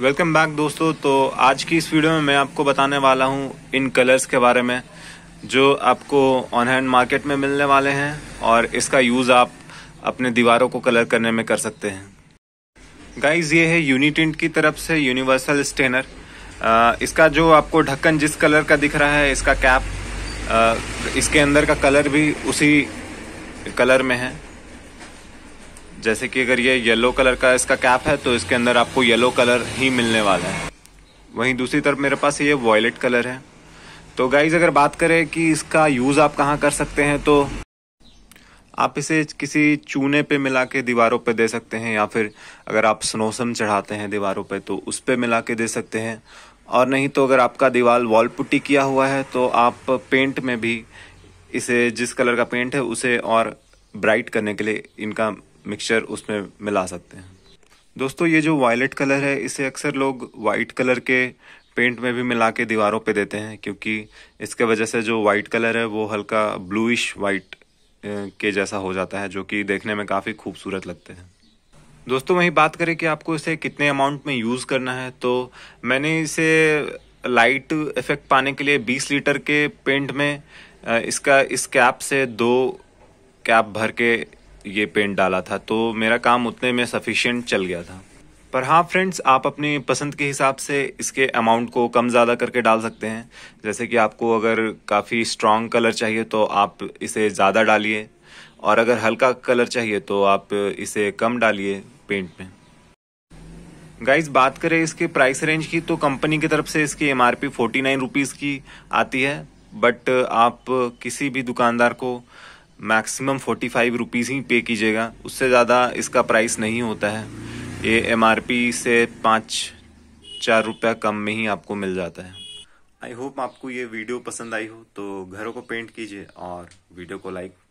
welcome back दोस्तों तो आज की इस वीडियो में मैं आपको बताने वाला हूँ इन कलर्स के बारे में जो आपको ऑन हैंड मार्केट में मिलने वाले हैं और इसका यूज़ आप अपने दीवारों को कलर करने में कर सकते हैं गाइज ये है यूनिटिंट की तरफ से यूनिवर्सल स्टेनर इसका जो आपको ढक्कन जिस कलर का दिख रहा है इसका कैप इसके अंदर का कलर भी उसी कलर में है जैसे कि अगर ये येलो कलर का इसका कैप है तो इसके अंदर आपको येलो कलर ही मिलने वाला है वहीं दूसरी तरफ मेरे पास ये वॉयलेट कलर है तो गाइज अगर बात करें कि इसका यूज़ आप कहाँ कर सकते हैं तो आप इसे किसी चूने पे मिला के दीवारों पे दे सकते हैं या फिर अगर आप स्नोसम चढ़ाते हैं दीवारों पे तो उस पर मिला के दे सकते हैं और नहीं तो अगर आपका दीवार वॉल पुट्टी किया हुआ है तो आप पेंट में भी इसे जिस कलर का पेंट है उसे और ब्राइट करने के लिए इनका मिक्सचर उसमें मिला सकते हैं दोस्तों ये जो वायलेट कलर है इसे अक्सर लोग वाइट कलर के पेंट में भी मिला के दीवारों पे देते हैं क्योंकि इसके वजह से जो वाइट कलर है वो हल्का ब्लूइश वाइट के जैसा हो जाता है जो कि देखने में काफ़ी खूबसूरत लगते हैं दोस्तों वहीं बात करें कि आपको इसे कितने अमाउंट में यूज़ करना है तो मैंने इसे लाइट इफेक्ट पाने के लिए 20 लीटर के पेंट में इसका इस कैप से दो कैप भर के ये पेंट डाला था तो मेरा काम उतने में सफिशियंट चल गया था पर हाँ फ्रेंड्स आप अपनी पसंद के हिसाब से इसके अमाउंट को कम ज़्यादा करके डाल सकते हैं जैसे कि आपको अगर काफ़ी स्ट्रॉन्ग कलर चाहिए तो आप इसे ज़्यादा डालिए और अगर हल्का कलर चाहिए तो आप इसे कम डालिए पेंट में गाइज बात करें इसके प्राइस रेंज की तो कंपनी की तरफ से इसकी M R forty nine rupees की आती है बट आप किसी भी दुकानदार को मैक्सिमम फोर्टी फाइव रुपीज़ ही पे कीजिएगा उससे ज़्यादा इसका प्राइस नहीं होता है ये एम से पाँच चार रुपया कम में ही आपको मिल जाता है आई होप आपको ये वीडियो पसंद आई हो तो घरों को पेंट कीजिए और वीडियो को लाइक